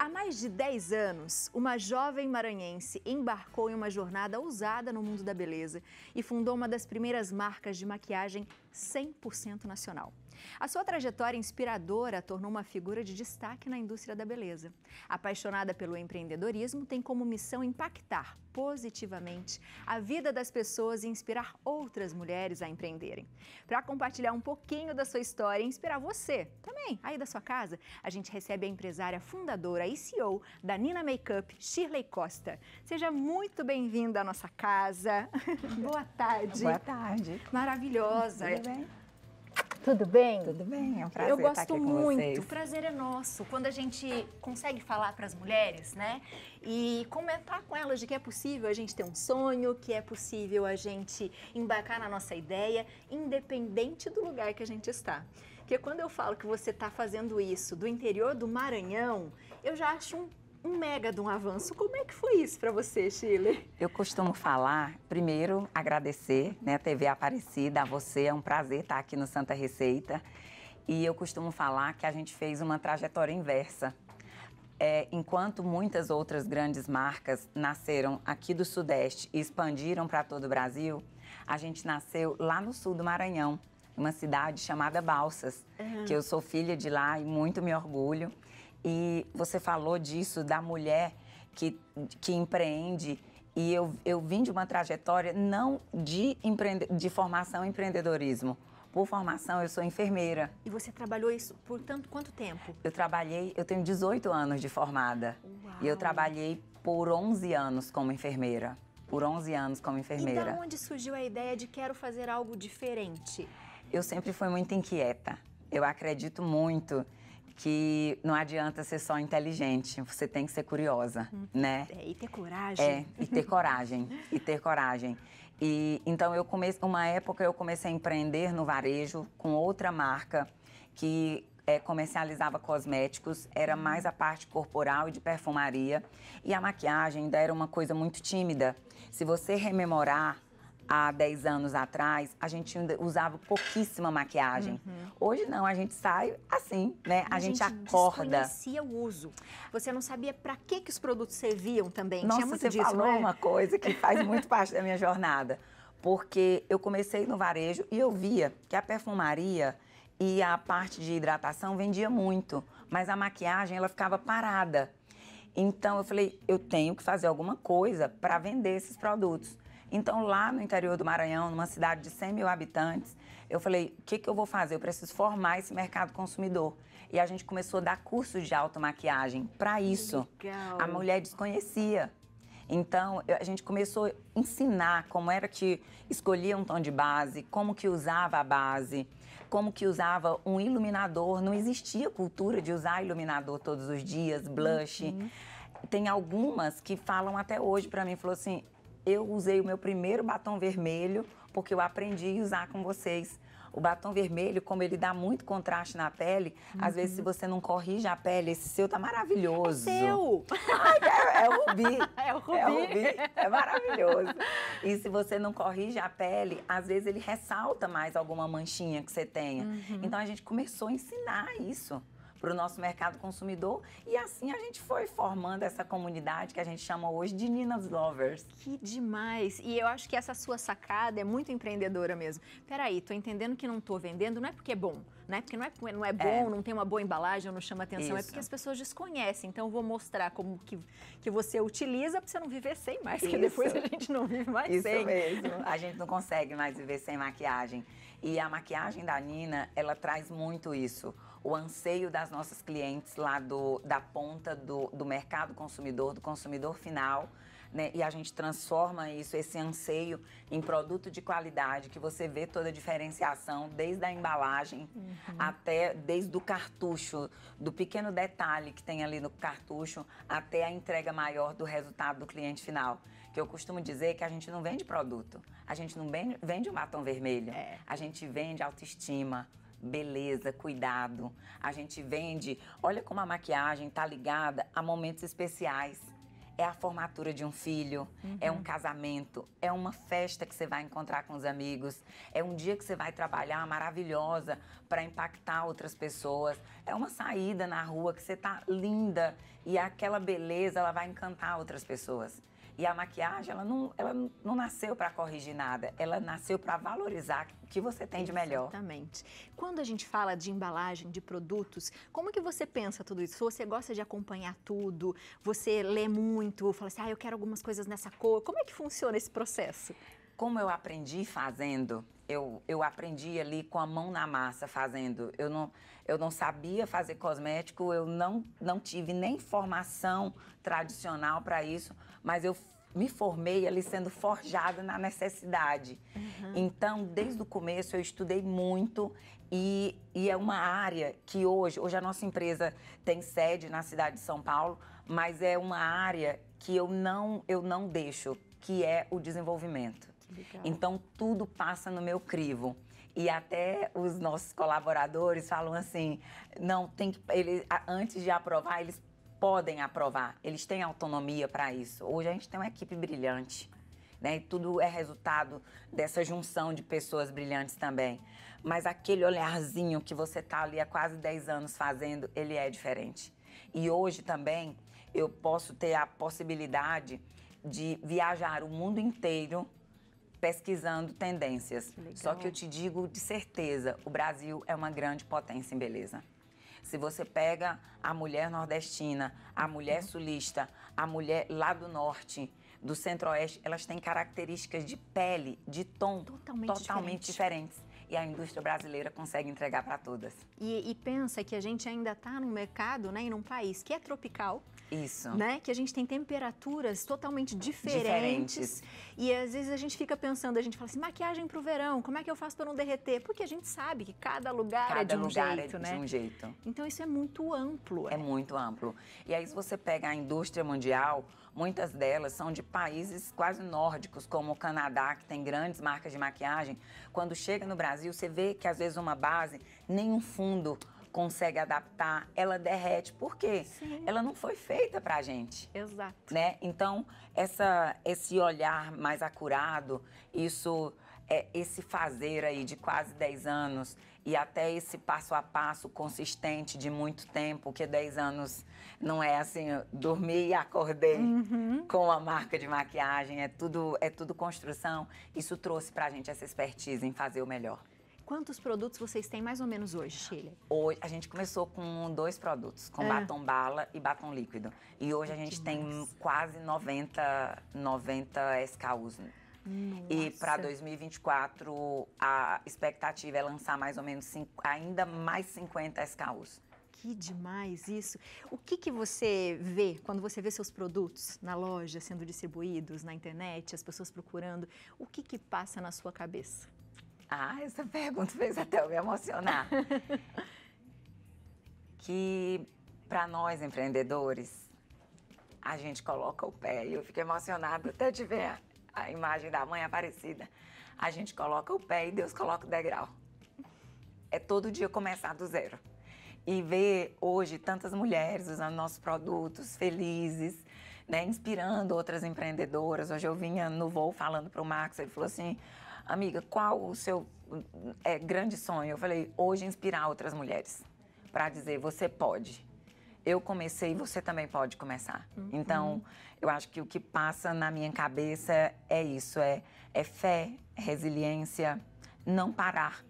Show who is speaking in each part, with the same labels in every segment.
Speaker 1: Há mais de 10 anos, uma jovem maranhense embarcou em uma jornada ousada no mundo da beleza e fundou uma das primeiras marcas de maquiagem 100% nacional. A sua trajetória inspiradora tornou uma figura de destaque na indústria da beleza. Apaixonada pelo empreendedorismo, tem como missão impactar positivamente a vida das pessoas e inspirar outras mulheres a empreenderem. Para compartilhar um pouquinho da sua história e inspirar você também, aí da sua casa, a gente recebe a empresária fundadora e CEO da Nina Makeup, Shirley Costa. Seja muito bem-vinda à nossa casa. Boa tarde. Boa tarde. Maravilhosa. Tudo bem? Tudo bem? Tudo bem, é um prazer Eu gosto estar aqui muito. com muito. O prazer é nosso. Quando a gente consegue falar para as mulheres, né? E comentar com elas de que é possível a gente ter um sonho, que é possível a gente embarcar na nossa ideia, independente do lugar que a gente está. Porque quando eu falo que você está fazendo isso do interior do Maranhão, eu já acho um um mega de um avanço. Como é que foi isso para você, Chile?
Speaker 2: Eu costumo falar, primeiro, agradecer né, a TV Aparecida, a você. É um prazer estar aqui no Santa Receita. E eu costumo falar que a gente fez uma trajetória inversa. É, enquanto muitas outras grandes marcas nasceram aqui do Sudeste e expandiram para todo o Brasil, a gente nasceu lá no sul do Maranhão, uma cidade chamada Balsas, uhum. que eu sou filha de lá e muito me orgulho. E você falou disso, da mulher que, que empreende. E eu, eu vim de uma trajetória não de, empreende, de formação em empreendedorismo. Por formação, eu sou enfermeira. E você
Speaker 1: trabalhou isso por tanto quanto tempo?
Speaker 2: Eu trabalhei, eu tenho 18 anos de formada. Uau. E eu trabalhei por 11 anos como enfermeira. Por 11 anos como enfermeira. E de onde
Speaker 1: surgiu a ideia de quero fazer algo diferente?
Speaker 2: Eu sempre fui muito inquieta. Eu acredito muito que não adianta ser só inteligente, você tem que ser curiosa, hum. né? É, e ter
Speaker 1: é, coragem. É,
Speaker 2: e ter coragem, e ter coragem. E então eu comecei, uma época eu comecei a empreender no varejo com outra marca que é, comercializava cosméticos, era uhum. mais a parte corporal e de perfumaria, e a maquiagem ainda era uma coisa muito tímida. Se você rememorar há 10 anos atrás, a gente usava pouquíssima maquiagem. Uhum. Hoje não, a gente sai assim, né? A, a gente, gente acorda. Você
Speaker 1: o uso. Você não sabia para que que os produtos serviam também. Nossa, Tinha muito você disso, falou né? uma
Speaker 2: coisa que faz muito parte da minha jornada, porque eu comecei no varejo e eu via que a perfumaria e a parte de hidratação vendia muito, mas a maquiagem ela ficava parada. Então eu falei, eu tenho que fazer alguma coisa para vender esses produtos. Então, lá no interior do Maranhão, numa cidade de 100 mil habitantes, eu falei: o que, que eu vou fazer? Eu preciso formar esse mercado consumidor. E a gente começou a dar cursos de automaquiagem para isso. Legal. A mulher desconhecia. Então, a gente começou a ensinar como era que escolhia um tom de base, como que usava a base, como que usava um iluminador. Não existia cultura de usar iluminador todos os dias, blush. Uhum. Tem algumas que falam até hoje para mim, falou assim, eu usei o meu primeiro batom vermelho, porque eu aprendi a usar com vocês. O batom vermelho, como ele dá muito contraste na pele, uhum. às vezes se uhum. você não corrige a pele, esse seu tá maravilhoso. É seu! Ai, é, é, o rubi. É o rubi. É o rubi. É maravilhoso. E se você não corrige a pele, às vezes ele ressalta mais alguma manchinha que você tenha. Uhum. Então a gente começou a ensinar isso para o nosso mercado consumidor. E assim a gente foi formando essa comunidade que a gente chama hoje de Ninas Lovers. Que demais!
Speaker 1: E eu acho que essa sua sacada é muito empreendedora mesmo. Peraí, tô entendendo que não tô vendendo, não é porque é bom, né? Porque não é, não é bom, é. não tem uma boa embalagem, não chama atenção, é Isso. é porque as pessoas desconhecem. Então eu vou mostrar como que, que você utiliza para você não viver sem mais, Isso. que depois a gente não vive mais Isso sem. Isso mesmo. A
Speaker 2: gente não consegue mais viver sem maquiagem. E a maquiagem da Nina, ela traz muito isso. O anseio das nossas clientes lá do, da ponta do, do mercado consumidor, do consumidor final. Né? E a gente transforma isso, esse anseio, em produto de qualidade, que você vê toda a diferenciação, desde a embalagem uhum. até desde o cartucho, do pequeno detalhe que tem ali no cartucho, até a entrega maior do resultado do cliente final que eu costumo dizer que a gente não vende produto, a gente não vende, vende um batom vermelho, é. a gente vende autoestima, beleza, cuidado. A gente vende, olha como a maquiagem tá ligada a momentos especiais. É a formatura de um filho, é uhum. é um casamento, é uma festa que você vai encontrar com os amigos, é um dia que você vai trabalhar maravilhosa para impactar outras pessoas, é uma saída na rua que você tá linda e aquela beleza ela vai encantar outras pessoas. E a maquiagem, ela não, ela não nasceu para corrigir nada, ela nasceu para valorizar o que você tem de melhor. Exatamente.
Speaker 1: Quando a gente fala de embalagem, de produtos, como que você pensa tudo isso? Você gosta de acompanhar
Speaker 2: tudo? Você lê muito? Fala assim, ah, eu quero algumas coisas nessa cor. Como é que funciona esse processo? como eu aprendi fazendo, eu, eu aprendi ali com a mão na massa fazendo. Eu não, eu não sabia fazer cosmético, eu não, não tive nem formação tradicional para isso, mas eu me formei ali sendo forjada na necessidade. Uhum. Então, desde o começo, eu estudei muito e, e é uma área que hoje, hoje a nossa empresa tem sede na cidade de São Paulo, mas é uma área que eu não, eu não deixo, que é o desenvolvimento. Então tudo passa no meu crivo. E até os nossos colaboradores falam assim: não, tem que. Ele, antes de aprovar, eles podem aprovar, eles têm autonomia para isso. Hoje a gente tem uma equipe brilhante. Né? E tudo é resultado dessa junção de pessoas brilhantes também. Mas aquele olharzinho que você está ali há quase 10 anos fazendo, ele é diferente. E hoje também eu posso ter a possibilidade de viajar o mundo inteiro pesquisando tendências. Que Só que eu te digo de certeza, o Brasil é uma grande potência em beleza. Se você pega a mulher nordestina, a mulher uhum. sulista, a mulher lá do norte, do centro-oeste, elas têm características de pele, de tom totalmente, totalmente diferente. diferentes. E a indústria brasileira consegue entregar para todas.
Speaker 1: E, e pensa que a gente ainda está num mercado, né, e num país que é tropical,
Speaker 2: isso. Né?
Speaker 1: Que a gente tem temperaturas totalmente diferentes, diferentes. E às vezes a gente fica pensando, a gente fala assim, maquiagem para o verão, como é que eu faço para não derreter? Porque a gente sabe que cada lugar cada é de um lugar é jeito, é né? de um
Speaker 2: jeito. Então isso é muito amplo. É, é muito amplo. E aí se você pega a indústria mundial, muitas delas são de países quase nórdicos, como o Canadá, que tem grandes marcas de maquiagem. Quando chega no Brasil, você vê que às vezes uma base, nem um fundo consegue adaptar, ela derrete. Por quê? Sim. Ela não foi feita pra gente. Exato. Né? Então, essa, esse olhar mais acurado, isso é, esse fazer aí de quase 10 anos e até esse passo a passo consistente de muito tempo, que 10 anos não é assim, dormi e acordei uhum. com a marca de maquiagem, é tudo, é tudo construção. Isso trouxe pra gente essa expertise em fazer o melhor
Speaker 1: quantos produtos vocês têm mais ou menos hoje, Sheila?
Speaker 2: Hoje a gente começou com dois produtos, com é. batom bala e batom líquido. E hoje a gente tem quase 90, 90 SKUs. Nossa. E para 2024, a expectativa é lançar mais ou menos cinco, ainda mais 50 SKUs.
Speaker 1: Que demais isso. O que, que você vê quando você vê seus produtos na loja sendo distribuídos, na internet, as pessoas procurando?
Speaker 2: O que, que passa na sua cabeça? Ah, essa pergunta fez até eu me emocionar. que para nós empreendedores, a gente coloca o pé, e eu fico emocionada até de ver a, imagem da mãe aparecida. A gente coloca o pé e Deus coloca o degrau. É todo dia começar do zero. E ver hoje tantas mulheres usando nossos produtos, felizes, né, inspirando outras empreendedoras. Hoje eu vinha no voo falando para o Marcos, ele falou assim: amiga, qual o seu é, grande sonho? Eu falei, hoje inspirar outras mulheres para dizer, você pode. Eu comecei, você também pode começar. Uhum. Então, eu acho que o que passa na minha cabeça é isso: é, é fé, resiliência, não parar.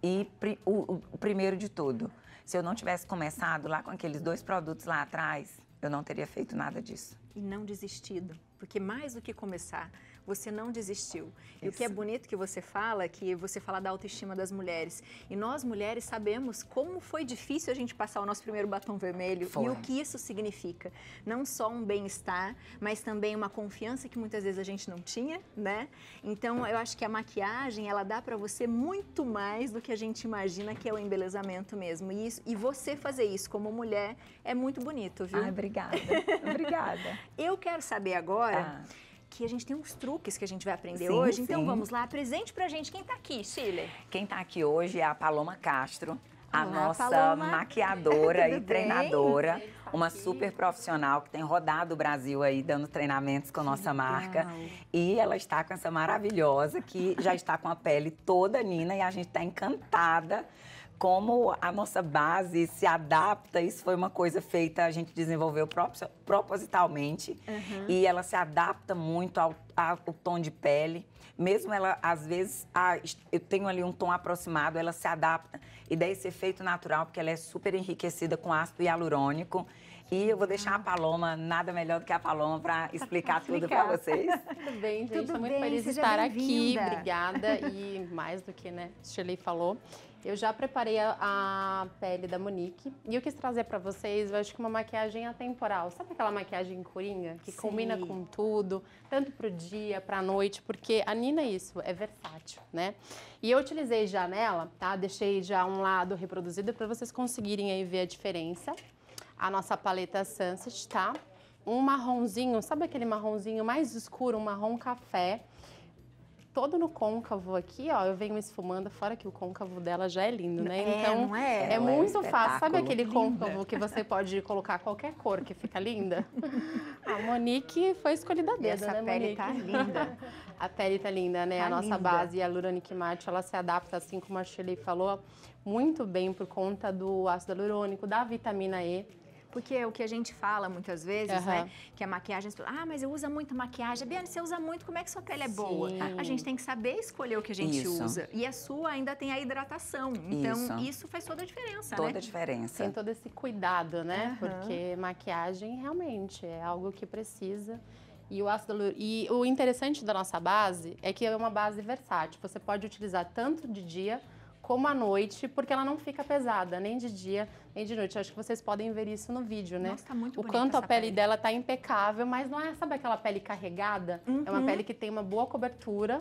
Speaker 2: E pri, o, o primeiro de tudo, se eu não tivesse começado lá com aqueles dois produtos lá atrás, eu não teria feito nada disso.
Speaker 1: E não desistido, porque mais do que começar, você não desistiu. Isso. E o que é bonito que você fala, é que você fala da autoestima das mulheres. E nós mulheres sabemos como foi difícil a gente passar o nosso primeiro batom vermelho foi. e o que isso significa. Não só um bem-estar, mas também uma confiança que muitas vezes a gente não tinha, né? Então eu acho que a maquiagem, ela dá para você muito mais do que a gente imagina que é o embelezamento mesmo. E, isso, e você fazer isso como mulher é muito bonito, viu? Ah, obrigada. obrigada. Eu quero saber agora. Ah aqui a gente tem uns truques que a
Speaker 2: gente vai aprender sim, hoje. Então sim. Então vamos lá,
Speaker 1: presente pra gente quem tá aqui, Chile.
Speaker 2: Quem tá aqui hoje é a Paloma Castro, a nossa Paloma. maquiadora e treinadora, bem? uma super profissional que tem rodado o Brasil aí dando treinamentos com a nossa legal. marca. E ela está com essa maravilhosa que já está com a pele toda nina e a gente está encantada como a nossa base se adapta, isso foi uma coisa feita, a gente desenvolveu propositalmente uhum. e ela se adapta muito ao, ao, tom de pele. Mesmo ela, às vezes, eu tenho ali um tom aproximado, ela se adapta e dá esse efeito natural, porque ela é super enriquecida com ácido hialurônico. E eu vou deixar a uhum. Paloma, nada melhor do que a Paloma, para explicar, tudo para vocês.
Speaker 3: tudo bem, gente. Tudo Estou muito feliz de estar aqui. Obrigada. E mais do que né,
Speaker 2: Shirley falou, eu
Speaker 3: já preparei a, a, pele da Monique e eu quis trazer para vocês, eu acho que uma maquiagem atemporal. Sabe aquela maquiagem coringa que Sim. combina com tudo, tanto pro dia, pra noite, porque a Nina é isso, é versátil, né? E eu utilizei já nela, tá? Deixei já um lado reproduzido para vocês conseguirem aí ver a diferença. A nossa paleta Sunset, tá? Um marronzinho, sabe aquele marronzinho mais escuro, um marrom café todo no côncavo aqui, ó, eu venho esfumando, fora que o côncavo dela já é lindo, né? É, então, não é? é, é muito é fácil. Sabe aquele linda. côncavo que você pode colocar qualquer cor que fica linda? A Monique foi escolhida a essa né, pele tá linda. A pele tá linda, né? Tá a nossa linda. base Luronic Matte, ela se adapta, assim como a Shirley falou, muito bem por conta do ácido hialurônico, da vitamina E. Porque o que a gente fala muitas vezes, uhum. né? Que a maquiagem, ah, mas eu
Speaker 1: uso muito maquiagem. Biane, você usa muito, como é que sua pele é Sim. boa? A gente tem que saber escolher o que a gente isso. usa. E a sua ainda tem a hidratação. Então, isso, isso faz toda a diferença, toda né? Toda a diferença. Tem todo
Speaker 3: esse cuidado, né? Uhum. Porque maquiagem realmente é algo que precisa. E o ácido e o interessante da nossa base é que é uma base versátil. Você pode utilizar tanto de dia como à noite, porque ela não fica pesada, nem de dia, nem de noite. Acho que vocês podem ver isso no vídeo, né? Nossa, tá muito O quanto a pele, pele, dela tá impecável, mas não é, sabe aquela pele carregada? Uhum. É uma uhum. pele que tem uma boa cobertura,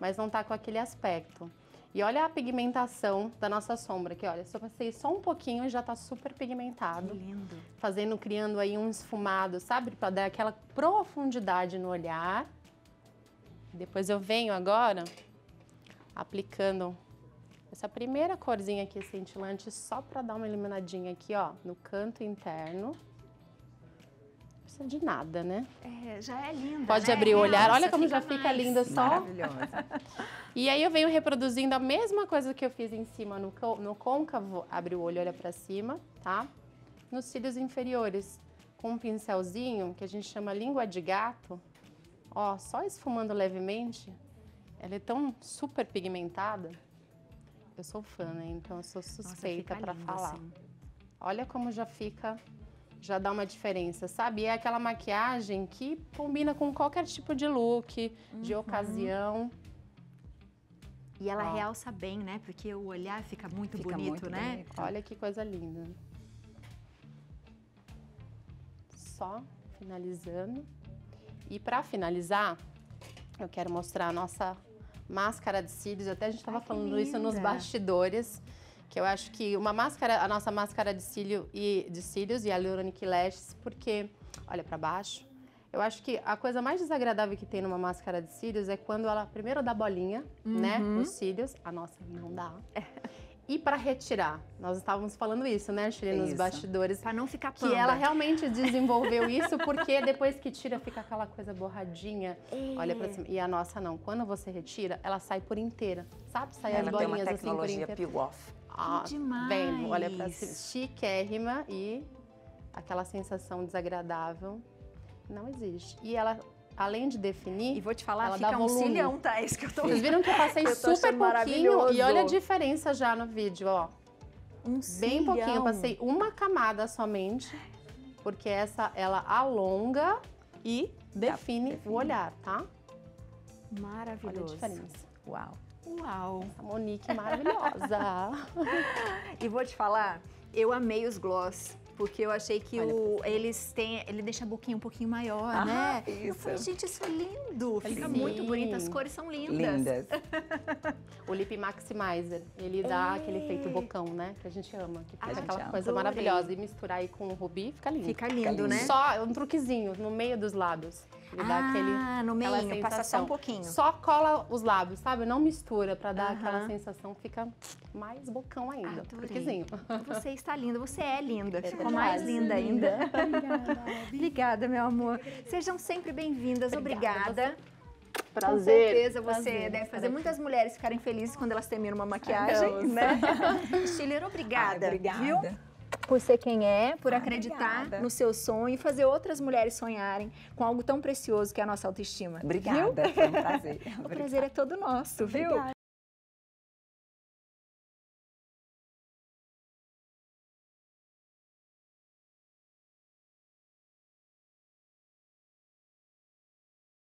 Speaker 3: mas não tá com aquele aspecto. E olha a pigmentação da nossa sombra aqui, olha. eu passei só um pouquinho e já tá super pigmentado. Que lindo. Fazendo, criando aí um esfumado, sabe? Pra dar aquela profundidade no olhar. Depois eu venho agora aplicando essa primeira corzinha aqui cintilante, só para dar uma iluminadinha aqui, ó, no canto interno. Não precisa de nada, né?
Speaker 1: É, já é linda. Pode né? abrir é, o olhar. Olha como fica já fica linda só. Maravilhosa.
Speaker 3: e aí eu venho reproduzindo a mesma coisa que eu fiz em cima no, no côncavo. Abre o olho, olha para cima, tá? Nos cílios inferiores. Com um pincelzinho, que a gente chama língua de gato. Ó, só esfumando levemente. Ela é tão super pigmentada. Eu sou fã, né? Então eu sou suspeita para falar. Assim. Olha como já fica, já dá uma diferença, sabe? É aquela maquiagem que combina com qualquer tipo de look, uhum. de ocasião. E ela Ó. realça
Speaker 1: bem, né? Porque o olhar fica muito fica bonito, muito né? Bonito.
Speaker 3: Olha que coisa linda. Só finalizando. E para finalizar, eu quero mostrar a nossa máscara de cílios. Até a gente estava falando isso nos bastidores. Que eu acho que uma máscara, a nossa máscara de, cílio e, de cílios e a Hyaluronic Lashes, porque olha para baixo. Eu acho que a coisa mais desagradável que tem numa máscara de cílios é quando ela primeiro dá bolinha, né, uhum. né, nos cílios. A nossa não dá. É e para retirar. Nós estávamos falando isso, né, Chile, nos bastidores. Para não ficar panda. Que ela realmente desenvolveu isso, porque depois que tira fica aquela coisa borradinha. É. Olha para cima. E a nossa não. Quando você retira, ela sai por inteira. Sabe? Sai ela as bolinhas assim por inteira. Ela tem uma tecnologia peel-off. Ah, demais. Bem, olha para cima. Chiquérrima e aquela sensação desagradável não existe. E ela além de definir. E vou te falar, ela fica dá um volume. cilhão, tá? É isso que eu tô Vocês viram que eu passei eu super pouquinho e olha a diferença já no vídeo, ó. Um cilhão. Bem pouquinho, eu passei uma camada somente, porque essa ela alonga e define, define. o olhar, tá? Maravilhoso. Olha a diferença. Uau. Uau. Essa Monique maravilhosa.
Speaker 1: e vou te falar, eu amei os gloss. Porque eu achei que o, eles têm. Ele deixa a boquinha um pouquinho maior, ah, né? Isso. Eu falei, gente, isso é lindo. Sim. Fica muito bonito, as cores são lindas. Lindas.
Speaker 3: o Lip Maximizer, ele dá Ei. aquele efeito bocão, né? Que a gente ama. Que fica aquela coisa maravilhosa. E misturar aí com o rubi, fica lindo. Fica lindo, fica lindo né? Só um truquezinho no meio dos lábios. Ele ah, dá aquele, no meio, passa só um pouquinho. Só cola os lábios, sabe? Não mistura para dar uh -huh. aquela sensação, fica mais bocão
Speaker 1: ainda. Adorei. Você está linda, você é linda. Ficou mais linda, linda ainda. Obrigada, Obrigada, meu amor. Sejam sempre bem-vindas. Obrigada. Prazer. Com certeza você Prazer. deve fazer muitas mulheres ficarem felizes quando elas terminam uma maquiagem, Ai, né? Stiller, obrigada. Ai, obrigada. Viu? por ser quem é, por ah, acreditar obrigada. no seu sonho e fazer outras mulheres sonharem com algo tão precioso que é a nossa autoestima. Obrigada, viu? foi um
Speaker 2: prazer. o prazer é todo nosso, viu? Obrigada.